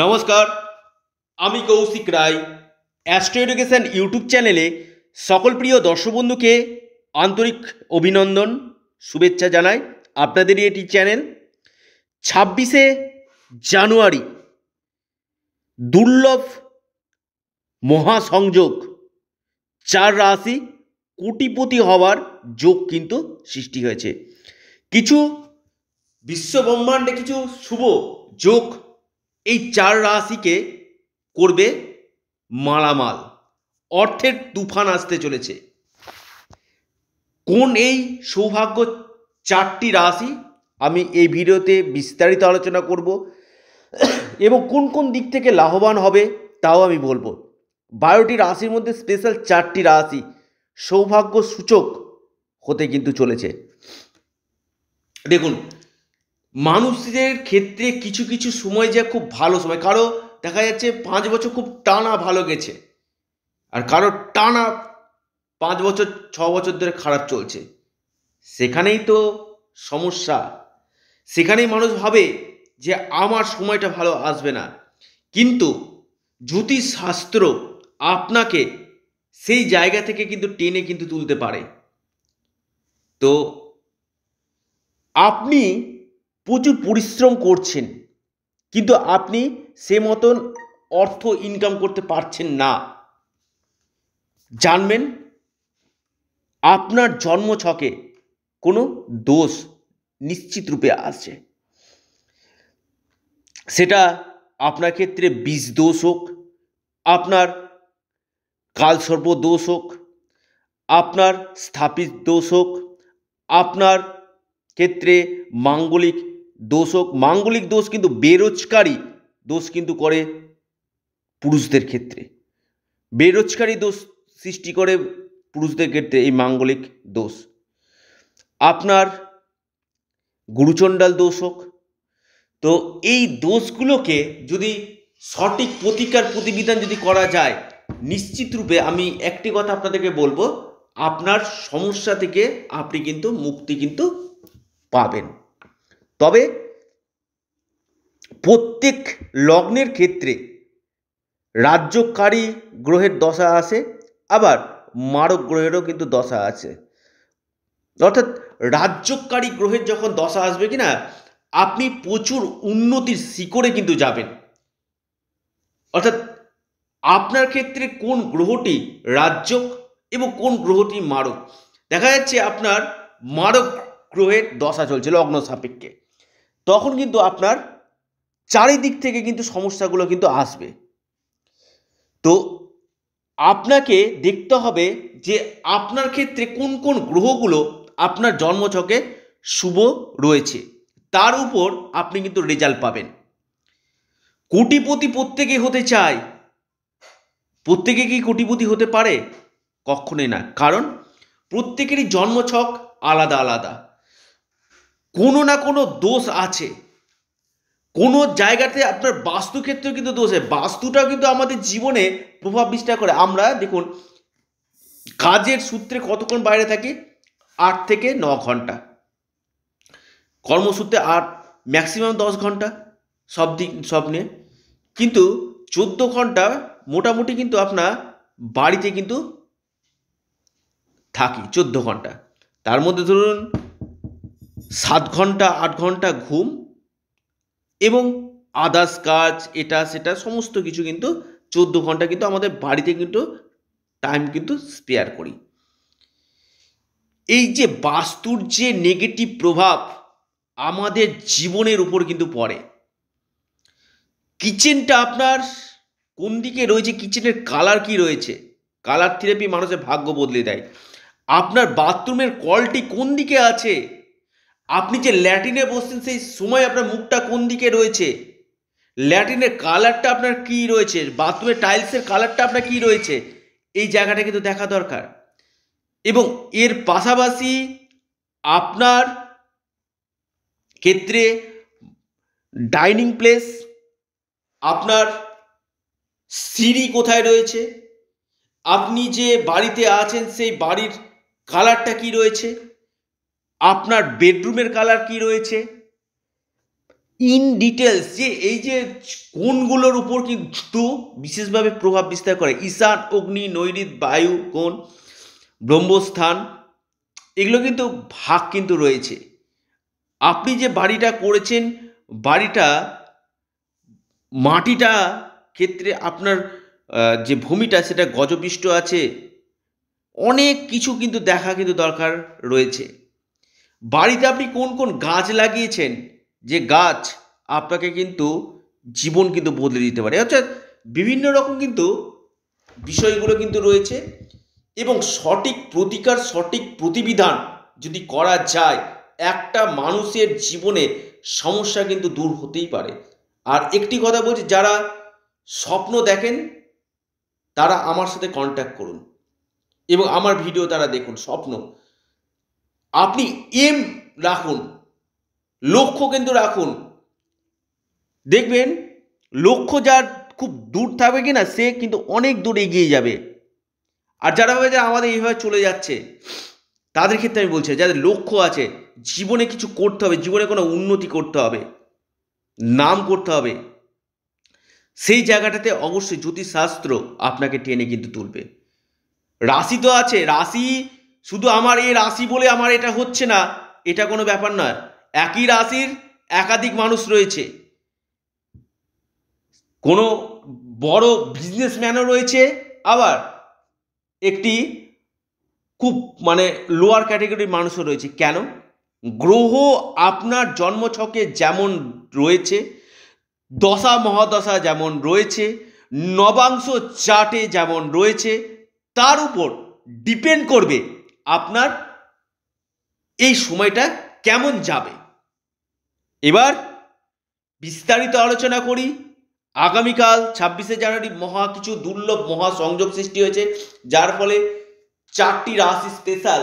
নমস্কার আমি Koushik Roy astro education YouTube চ্যানেলে সকল প্রিয় দর্শক বন্ধুকে আন্তরিক অভিনন্দন শুভেচ্ছা জানাই আপনাদেরই এটি চ্যানেল ছাব্বিশে জানুয়ারি দুর্লভ মহাসংযোগ চার রাশি কোটিপতি হওয়ার যোগ কিন্তু সৃষ্টি হয়েছে কিছু বিশ্বব্রহ্মাণ্ডে কিছু শুভ যোগ এই চার রাশিকে করবে মালামাল অর্থের তুফান আসতে চলেছে কোন এই সৌভাগ্য চারটি রাশি আমি এই ভিডিওতে বিস্তারিত আলোচনা করব এবং কোন কোন দিক থেকে লাভবান হবে তাও আমি বলবো বারোটি রাশির মধ্যে স্পেশাল চারটি রাশি সৌভাগ্য সূচক হতে কিন্তু চলেছে দেখুন মানুষদের ক্ষেত্রে কিছু কিছু সময় যে খুব ভালো সময় কারো দেখা যাচ্ছে পাঁচ বছর খুব টানা ভালো গেছে আর কারো টানা পাঁচ বছর ছ বছর ধরে খারাপ চলছে সেখানেই তো সমস্যা সেখানেই মানুষ ভাবে যে আমার সময়টা ভালো আসবে না কিন্তু জ্যোতিষশাস্ত্র আপনাকে সেই জায়গা থেকে কিন্তু টেনে কিন্তু তুলতে পারে তো আপনি প্রচুর পরিশ্রম করছেন কিন্তু আপনি সে মতন অর্থ ইনকাম করতে পারছেন না জানবেন আপনার জন্ম ছকে কোনো দোষ নিশ্চিত রূপে আছে সেটা আপনার ক্ষেত্রে বিষ দোষ হোক আপনার কালসর্প দোষ হোক আপনার স্থাপিত দোষ হোক আপনার ক্ষেত্রে মাঙ্গলিক দোষ হোক মাঙ্গলিক দোষ কিন্তু বেরোজগারি দোষ কিন্তু করে পুরুষদের ক্ষেত্রে বেরোজগারি দোষ সৃষ্টি করে পুরুষদের ক্ষেত্রে এই মাঙ্গলিক দোষ আপনার গুরুচণ্ডাল দোষ হোক তো এই দোষগুলোকে যদি সঠিক প্রতিকার প্রতিবিধান যদি করা যায় নিশ্চিত রূপে আমি একটি কথা আপনাদেরকে বলবো আপনার সমস্যা থেকে আপনি কিন্তু মুক্তি কিন্তু পাবেন তবে প্রত্যেক লগ্নের ক্ষেত্রে রাজ্যকারী গ্রহের দশা আছে আবার মারক গ্রহেরও কিন্তু দশা আছে অর্থাৎ রাজ্যকারী গ্রহের যখন দশা আসবে কি না আপনি প্রচুর উন্নতির শিকড়ে কিন্তু যাবেন অর্থাৎ আপনার ক্ষেত্রে কোন গ্রহটি রাজ্য এবং কোন গ্রহটি মারক দেখা যাচ্ছে আপনার মারক গ্রহের দশা চলছে লগ্ন সাপেক্ষে তখন কিন্তু আপনার চারিদিক থেকে কিন্তু সমস্যাগুলো কিন্তু আসবে তো আপনাকে দেখতে হবে যে আপনার ক্ষেত্রে কোন কোন গ্রহগুলো আপনার জন্মছকে শুভ রয়েছে তার উপর আপনি কিন্তু রেজাল্ট পাবেন কোটিপতি প্রত্যেকে হতে চায় প্রত্যেকে কি কোটিপতি হতে পারে কখনোই না কারণ প্রত্যেকেরই জন্মছক আলাদা আলাদা কোনো না কোনো দোষ আছে কোনো জায়গাতে আপনার বাস্তুক্ষেত্রেও কিন্তু দোষ হয় বাস্তুটাও কিন্তু আমাদের জীবনে প্রভাব বিস্তার করে আমরা দেখুন কাজের সূত্রে কতক্ষণ বাইরে থাকি আট থেকে ন ঘন্টা কর্মসূত্রে আট ম্যাক্সিমাম দশ ঘন্টা সব দিক সব নিয়ে কিন্তু চোদ্দ ঘন্টা মোটামুটি কিন্তু আপনার বাড়িতে কিন্তু থাকি চোদ্দ ঘন্টা তার মধ্যে ধরুন সাত ঘন্টা আট ঘন্টা ঘুম এবং আদার্স কাজ এটা সেটা সমস্ত কিছু কিন্তু চোদ্দো ঘন্টা কিন্তু আমাদের বাড়িতে কিন্তু টাইম কিন্তু স্পেয়ার করি এই যে বাস্তুর যে নেগেটিভ প্রভাব আমাদের জীবনের উপর কিন্তু পড়ে কিচেনটা আপনার কোন দিকে রয়েছে কিচেনের কালার কি রয়েছে কালার থেরাপি মানুষের ভাগ্য বদলে দেয় আপনার বাথরুমের কলটি কোন দিকে আছে আপনি যে ল্যাটিনে বসছেন সেই সময় আপনার মুখটা কোন দিকে রয়েছে ল্যাটিনের কালারটা আপনার কি রয়েছে বাথরুমের টাইলসের কালারটা আপনার কি রয়েছে এই জায়গাটা কিন্তু দেখা দরকার এবং এর পাশাপাশি আপনার ক্ষেত্রে ডাইনিং প্লেস আপনার সিঁড়ি কোথায় রয়েছে আপনি যে বাড়িতে আছেন সেই বাড়ির কালারটা কি রয়েছে আপনার বেডরুমের কালার কি রয়েছে ইন ডিটেলস যে এই যে কোনগুলোর উপর কিন্তু বিশেষভাবে প্রভাব বিস্তার করে ঈশান অগ্নি নৈরিত বায়ু কোন ব্রহ্মস্থান এগুলো কিন্তু ভাগ কিন্তু রয়েছে আপনি যে বাড়িটা করেছেন বাড়িটা মাটিটা ক্ষেত্রে আপনার যে ভূমিটা সেটা গজপিষ্ট আছে অনেক কিছু কিন্তু দেখা কিন্তু দরকার রয়েছে বাড়িতে আপনি কোন কোন গাছ লাগিয়েছেন যে গাছ আপনাকে কিন্তু জীবন কিন্তু বদলে দিতে পারে অর্থাৎ বিভিন্ন রকম কিন্তু বিষয়গুলো কিন্তু রয়েছে এবং সঠিক প্রতিকার সঠিক প্রতিবিধান যদি করা যায় একটা মানুষের জীবনে সমস্যা কিন্তু দূর হতেই পারে আর একটি কথা বলছি যারা স্বপ্ন দেখেন তারা আমার সাথে কন্ট্যাক্ট করুন এবং আমার ভিডিও তারা দেখুন স্বপ্ন আপনি এম রাখুন লক্ষ্য কিন্তু রাখুন দেখবেন লক্ষ্য যার খুব দূর থাকবে কি না সে কিন্তু অনেক দূর এগিয়ে যাবে আর যারা ভাবে যারা আমাদের এইভাবে চলে যাচ্ছে তাদের ক্ষেত্রে আমি বলছি যাদের লক্ষ্য আছে জীবনে কিছু করতে হবে জীবনে কোনো উন্নতি করতে হবে নাম করতে হবে সেই জায়গাটাতে অবশ্যই জ্যোতিষশাস্ত্র আপনাকে টেনে কিন্তু তুলবে রাশি তো আছে রাশি শুধু আমার এই রাশি বলে আমার এটা হচ্ছে না এটা কোনো ব্যাপার নয় একই রাশির একাধিক মানুষ রয়েছে কোনো বড় বিজনেসম্যানও রয়েছে আবার একটি খুব মানে লোয়ার ক্যাটাগরির মানুষও রয়েছে কেন গ্রহ আপনার জন্মছকে যেমন রয়েছে দশা মহাদশা যেমন রয়েছে নবাংশ চাটে যেমন রয়েছে তার উপর ডিপেন্ড করবে আপনার এই সময়টা কেমন যাবে এবার বিস্তারিত আলোচনা করি আগামীকাল ছাব্বিশে জানুয়ারি মহা কিছু দুর্লভ মহা সংযোগ সৃষ্টি হয়েছে যার ফলে চারটি রাশি স্পেশাল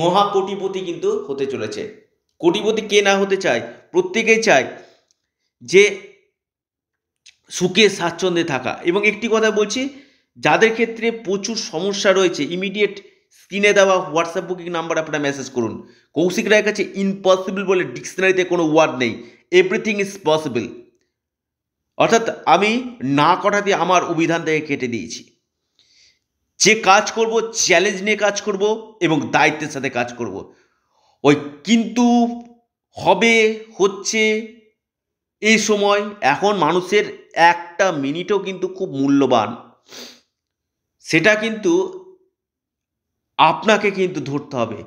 মহা কোটিপতি কিন্তু হতে চলেছে কোটিপতি কে না হতে চায় প্রত্যেকেই চায় যে সুখে স্বাচ্ছন্দ্যে থাকা এবং একটি কথা বলছি যাদের ক্ষেত্রে প্রচুর সমস্যা রয়েছে ইমিডিয়েট স্ক্রিনে দেওয়া হোয়াটসঅ্যাপ বুকিং নাম্বার আপনারা মেসেজ করুন কৌশিক রায়ের কাছে ইম্পসিবল বলে ডিকশনারিতে কোনো ওয়ার্ড নেই এভরিথিং ইজ পসিবল অর্থাৎ আমি না কটা দিয়ে আমার অভিধান থেকে কেটে দিয়েছি যে কাজ করব চ্যালেঞ্জ নিয়ে কাজ করব এবং দায়িত্বের সাথে কাজ করব ওই কিন্তু হবে হচ্ছে এই সময় এখন মানুষের একটা মিনিটও কিন্তু খুব মূল্যবান সেটা কিন্তু আপনাকে কিন্তু ধরতে হবে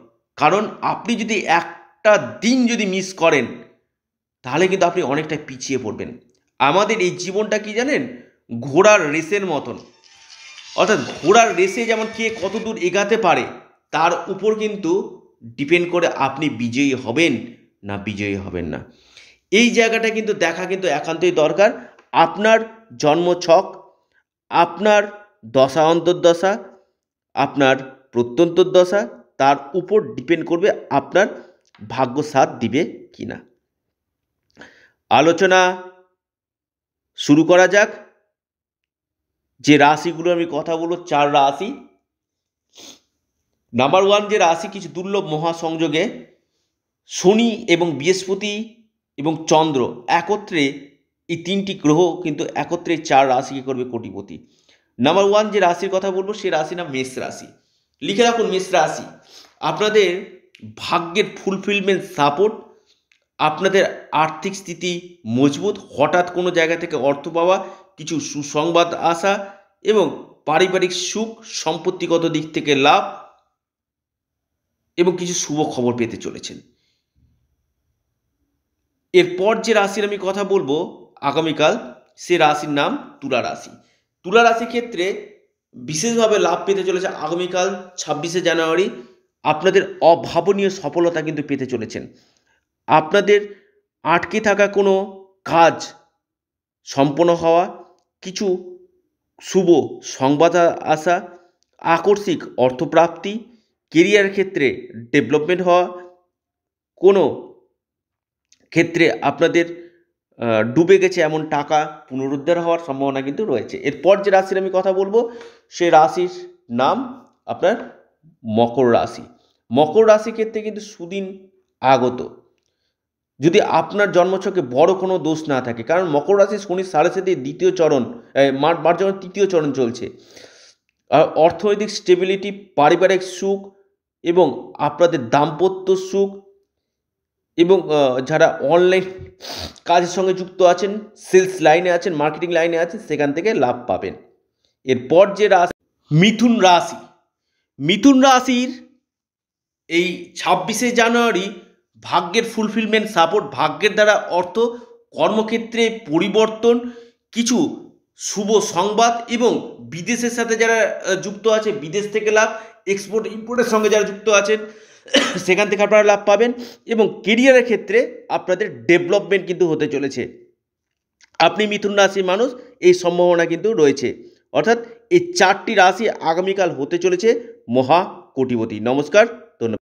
কারণ আপনি যদি একটা দিন যদি মিস করেন তাহলে কিন্তু আপনি অনেকটা পিছিয়ে পড়বেন আমাদের এই জীবনটা কি জানেন ঘোড়ার রেসের মতন অর্থাৎ ঘোড়ার রেসে যেমন কে কত দূর এগাতে পারে তার উপর কিন্তু ডিপেন্ড করে আপনি বিজয়ী হবেন না বিজয়ী হবেন না এই জায়গাটা কিন্তু দেখা কিন্তু একান্তই দরকার আপনার জন্ম ছক আপনার দশা অন্তর্দশা আপনার প্রত্যন্ত দশা তার উপর ডিপেন্ড করবে আপনার ভাগ্য সাথ দিবে কি না আলোচনা শুরু করা যাক যে রাশিগুলো আমি কথা বলবো চার রাশি নাম্বার ওয়ান যে রাশি কিছু দুর্লভ মহাসংযোগে শনি এবং বৃহস্পতি এবং চন্দ্র একত্রে এই তিনটি গ্রহ কিন্তু একত্রে চার রাশিকে করবে কোটিপতি নাম্বার ওয়ান যে রাশির কথা বলবো সে রাশি না মেষ রাশি লিখে রাখুন মেষ রাশি আপনাদের ভাগ্যের ফুলফিলমেন্ট সাপোর্ট আপনাদের আর্থিক স্থিতি মজবুত হঠাৎ কোনো জায়গা থেকে অর্থ পাওয়া কিছু সুসংবাদ আসা এবং পারিবারিক সুখ সম্পত্তিগত দিক থেকে লাভ এবং কিছু শুভ খবর পেতে চলেছেন এরপর যে রাশির আমি কথা বলবো আগামীকাল সে রাশির নাম তুলা রাশি তুলা রাশি ক্ষেত্রে বিশেষভাবে লাভ পেতে চলেছে আগামীকাল ছাব্বিশে জানুয়ারি আপনাদের অভাবনীয় সফলতা কিন্তু পেতে চলেছেন আপনাদের আটকে থাকা কোনো কাজ সম্পন্ন হওয়া কিছু শুভ সংবাদ আসা আকস্মিক অর্থপ্রাপ্তি কেরিয়ার ক্ষেত্রে ডেভেলপমেন্ট হওয়া কোনো ক্ষেত্রে আপনাদের ডুবে গেছে এমন টাকা পুনরুদ্ধার হওয়ার সম্ভাবনা কিন্তু রয়েছে এরপর যে রাশির আমি কথা বলবো সে রাশির নাম আপনার মকর রাশি মকর রাশি ক্ষেত্রে কিন্তু সুদিন আগত যদি আপনার জন্মছকে বড় কোনো দোষ না থাকে কারণ মকর রাশি শনির সাড়ে সাথে দ্বিতীয় চরণ মার মার্চ তৃতীয় চরণ চলছে অর্থনৈতিক স্টেবিলিটি পারিবারিক সুখ এবং আপনাদের দাম্পত্য সুখ এবং যারা অনলাইন কাজের সঙ্গে যুক্ত আছেন সেলস লাইনে আছেন মার্কেটিং লাইনে আছেন সেখান থেকে লাভ পাবেন এরপর যে রাশি মিথুন রাশি মিথুন রাশির এই ছাব্বিশে জানুয়ারি ভাগ্যের ফুলফিলমেন্ট সাপোর্ট ভাগ্যের দ্বারা অর্থ কর্মক্ষেত্রে পরিবর্তন কিছু শুভ সংবাদ এবং বিদেশের সাথে যারা যুক্ত আছে বিদেশ থেকে লাভ এক্সপোর্ট ইম্পোর্টের সঙ্গে যারা যুক্ত আছেন সেখান থেকে আপনারা লাভ পাবেন এবং কেরিয়ারের ক্ষেত্রে আপনাদের ডেভেলপমেন্ট কিন্তু হতে চলেছে আপনি মিথুন রাশির মানুষ এই সম্ভাবনা কিন্তু রয়েছে অর্থাৎ এই চারটি রাশি আগামীকাল হতে চলেছে মহা কোটিপতি নমস্কার